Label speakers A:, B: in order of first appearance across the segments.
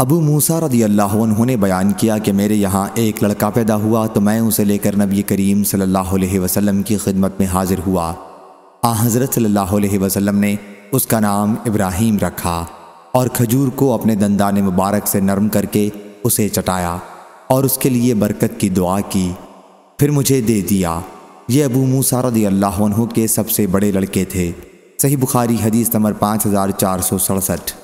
A: अबू मूसा रदी अल्लाह ने बयान किया कि मेरे यहाँ एक लड़का पैदा हुआ तो मैं उसे लेकर नबी करीम सल्लल्लाहु अलैहि वसल्लम की खिदमत में हाजिर हुआ आ हज़रत सल्लल्लाहु अलैहि वसल्लम ने उसका नाम इब्राहिम रखा और खजूर को अपने दंदा मुबारक से नरम करके उसे चटाया और उसके लिए बरकत की दुआ की फिर मुझे दे दिया ये अबू मूसा रदी अल्लाह के सबसे बड़े लड़के थे सही बुखारी हदीस नंबर पाँच हज़ार चार सौ सड़सठ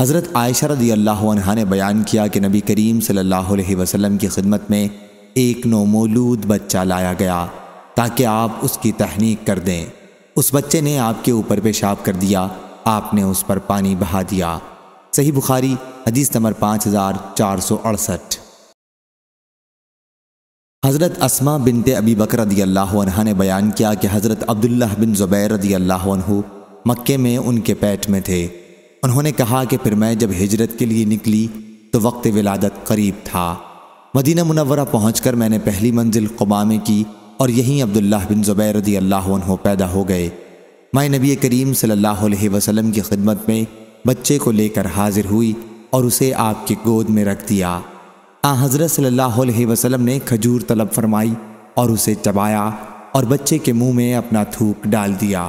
A: हज़रत आयशा रदी अल्लाह ने बयान किया कि नबी करीम सल्लल्लाहु अलैहि वसल्लम की खिदमत में एक नोमोलूद बच्चा लाया गया ताकि आप उसकी तहनीक कर दें उस बच्चे ने आपके ऊपर पेशाब कर दिया आपने उस पर पानी बहा दिया सही बुखारी हदीस नंबर पाँच हज़ार चार सौ अड़सठ हज़रत असमा बिनते अबी बकर रदी अल्लाह ने बयान किया कि हज़रत अब्दुल्ला बिन ज़ुबैर रदी अल्लाह मक्के में उनके पैठ में थे उन्होंने कहा कि फिर मैं जब हिजरत के लिए निकली तो वक्त विलादत करीब था मदीना मुनवरा पहुँच मैंने पहली मंजिल कुबा की और यहीं अब्दुल्ला बिन ज़ुबैर रदी अल्लाह पैदा हो गए मैं नबी करीम सल्लल्लाहु अलैहि वसल्लम की खिदमत में बच्चे को लेकर हाजिर हुई और उसे आपके गोद में रख दिया आ हज़रत सल्लल्लाहु अलैहि वसल्लम ने खजूर तलब फरमाई और उसे चबाया और बच्चे के मुंह में अपना थूक डाल दिया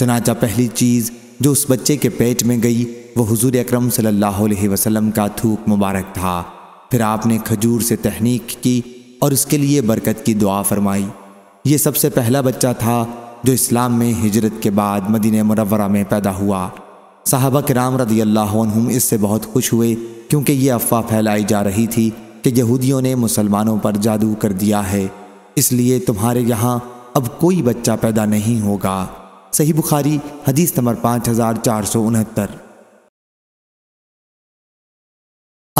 A: चनाचा पहली चीज़ जो उस बच्चे के पेट में गई वो हुजूर अकरम सल्लल्लाहु अलैहि वसल्लम का थूक मुबारक था फिर आपने खजूर से तहनीक की और उसके लिए बरकत की दुआ फरमाई ये सबसे पहला बच्चा था जो इस्लाम में हिजरत के बाद मदीन मुरवरा में पैदा हुआ साहबा राम रदी अल्लाम इससे बहुत खुश हुए क्योंकि ये अफवाह फैलाई जा रही थी कि यहूदियों ने मुसलमानों पर जादू कर दिया है इसलिए तुम्हारे यहाँ अब कोई बच्चा पैदा नहीं होगा सही बुखारी हदीस नंबर पाँच हज़ार चार सौ उनहत्तर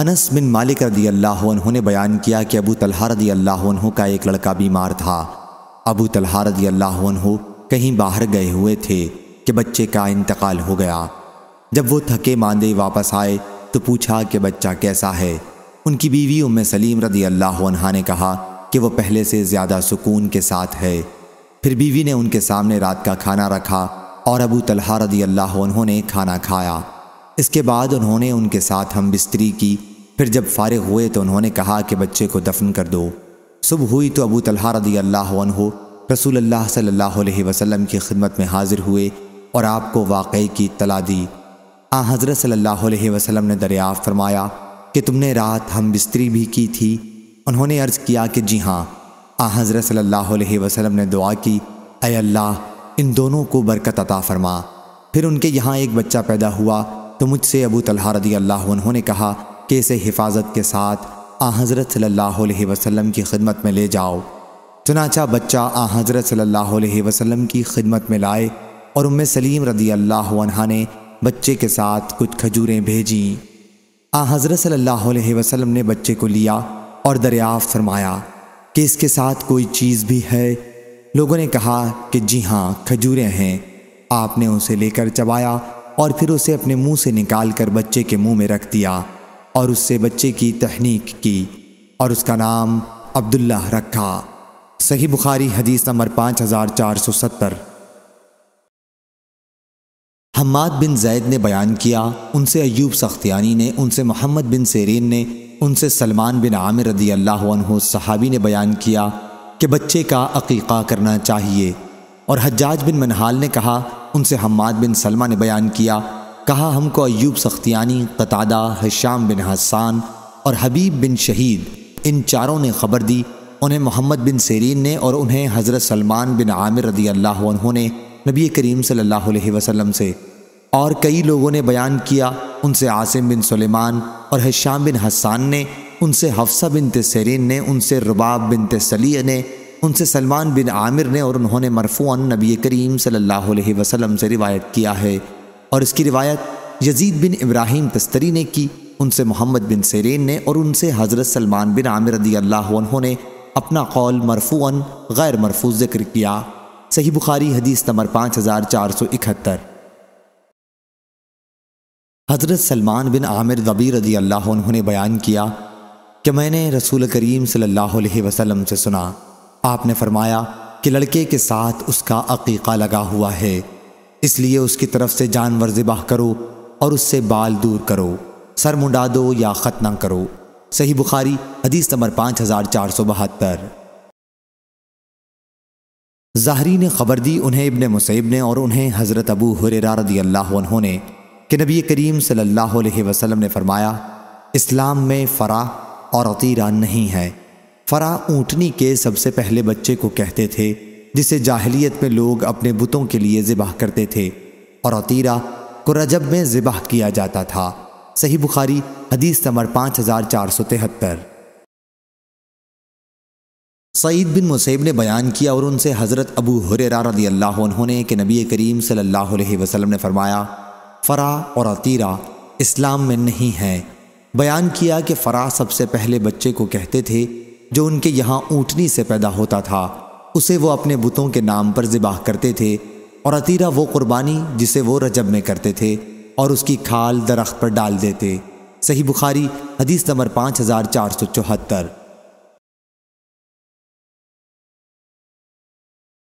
A: अनस बिन मालिक रदी अल्लाह ने बयान किया कि अबू तलहा रदी अल्लाह का एक लड़का बीमार था अबू तलहा रदी अल्लाह कहीं बाहर गए हुए थे कि बच्चे का इंतकाल हो गया जब वो थके मांदे वापस आए तो पूछा कि बच्चा कैसा है उनकी बीवी उम सलीम रदी अल्लाह ने कहा कि वह पहले से ज़्यादा सुकून के साथ है फिर बीवी ने उनके सामने रात का खाना रखा और अबू तलहा रदी अल्लाह उन्होंने खाना खाया इसके बाद उन्होंने उनके साथ हम बिस्तरी की फिर जब फारग हुए तो उन्होंने कहा कि बच्चे को दफन कर दो सुबह हुई तो अबू तलहा रदी अल्लाह हो रसूल अल्लाह सल्लल्लाहु अलैहि वसल्लम की खिदमत में हाजिर हुए और आपको वाकई की तला दी आ हज़रत सल्लल्लाहु अलैहि वसल्लम ने दरियाफ़ फरमाया कि तुमने रात हम बिस्तरी भी की थी उन्होंने अर्ज़ किया कि जी हाँ आ हज़रत सल्लल्लाहु अलैहि वसल्लम ने दुआ की अय अल्लाह इन दोनों को बरकत अता फरमा फिर उनके यहाँ एक बच्चा पैदा हुआ तो मुझसे अबू तलहा रदी अल्लाह उन्होंने कहा कि इसे हिफाजत के साथ आ हज़रत सल्लल्लाहु अलैहि वसल्लम की खिदमत में ले जाओ चनाचा बच्चा आ हज़रत सल्लल्लाहु अलैहि वसल्लम की खिदमत में लाए और उम सलीम रदी अल्लाह अनहा ने बच्चे के साथ कुछ खजूरें भेजीं आ हज़रत सल्लल्लाहु अलैहि वसल्लम ने बच्चे को लिया और दरियाफ़ फरमाया कि इसके साथ कोई चीज़ भी है लोगों ने कहा कि जी हाँ खजूरें हैं आपने उसे लेकर चबाया और फिर उसे अपने मुंह से निकाल कर बच्चे के मुंह में रख दिया और उससे बच्चे की तहनीक की और उसका नाम अब्दुल्ला रखा सही बुखारी हदीस नंबर पाँच हज़ार चार सौ सत्तर हमाद बिन जैद ने बयान किया उनसे अयूब सख्तियानी ने उनसे मोहम्मद बिन सेरीन ने उनसे सलमान बिन आमिर रदी अल्लाह सहाबी ने बयान किया कि बच्चे का अकीक़ा करना चाहिए और हजाज बिन मनहाल ने कहा उनसे हमाद बिन सलमा ने बयान किया कहा हमको अयूब सख्तियानी कतादा हश्याम बिन हसान और हबीब बिन शहीद इन चारों ने खबर दी उन्हें मोहम्मद बिन सेरीन ने और उन्हें हज़रत सलमान बिन आमिर रदी अल्लाह ने नबी करीम सल्लल्लाहु अलैहि से और कई लोगों ने बयान किया उनसे आसिम बिन सुलेमान और हश्याम बिन हसान ने उनसे हफ्सा बिन तसरीन ने उनसे रुबाब बिन तसली ने उनसे सलमान बिन आमिर ने और उन्होंने मरफून नबी करीम सल्लल्लाहु अलैहि वसल्लम से रिवायत किया है और इसकी रिवायत यजीद बिन इब्राहिम तस्तरी ने की उनसे मोहम्मद बिन सरीन ने और उनसे हज़रत सलमान बिन आमिर रदी अल्लाह ने अपना कौल मरफून गैर मरफू ज़िक्र किया सही बुखारी हदीस नंबर पाँच हज़ार चार सौ इकहत्तर हज़रत सलमान बिन आमिर रबी रजी अल्लाह उन्होंने बयान किया कि मैंने रसूल करीम सल्लल्लाहु अलैहि वसल्लम से सुना आपने फरमाया कि लड़के के साथ उसका अकीका लगा हुआ है इसलिए उसकी तरफ से जानवर ज़िबाह करो और उससे बाल दूर करो सर मुंडा दो या ख़तना करो सही बुखारी हदीस नंबर पाँच हज़ार चार सौ बहत्तर ज़ाहरी ने खबर दी उन्हें इबन मुसैब ने और उन्हें हज़रत अबू हुररा रदी अल्लाह ने कि नबी करीम सल्लल्लाहु अलैहि वसल्लम ने फरमाया इस्लाम में फ़रा और अतीरा नहीं है फ़रा ऊँटनी के सबसे पहले बच्चे को कहते थे जिसे जाहलीत में लोग अपने बुतों के लिए ज़िबाह करते थे और अतीरा को रजब में ज़िबाह किया जाता था सही बुखारी हदीस नंबर पाँच हज़ार चार सौ तिहत्तर सईद बिन मुसैब ने बयान किया और उनसे हज़रत अबू हुररा रदी अल्लाह उन्होंने कि नबी करीम सल्लल्लाहु अलैहि वसल्लम ने फरमाया फ़रा और अतीरा इस्लाम में नहीं है बयान किया कि फ़रा सबसे पहले बच्चे को कहते थे जो उनके यहाँ ऊँटनी से पैदा होता था उसे वो अपने बुतों के नाम पर ज़िबाह करते थे और अतीरा वो कुर्बानी जिसे वो रजब में करते थे और उसकी खाल दरख्त पर डाल देते सही बुखारी हदीस नंबर पाँच हज़ार चार सौ चौहत्तर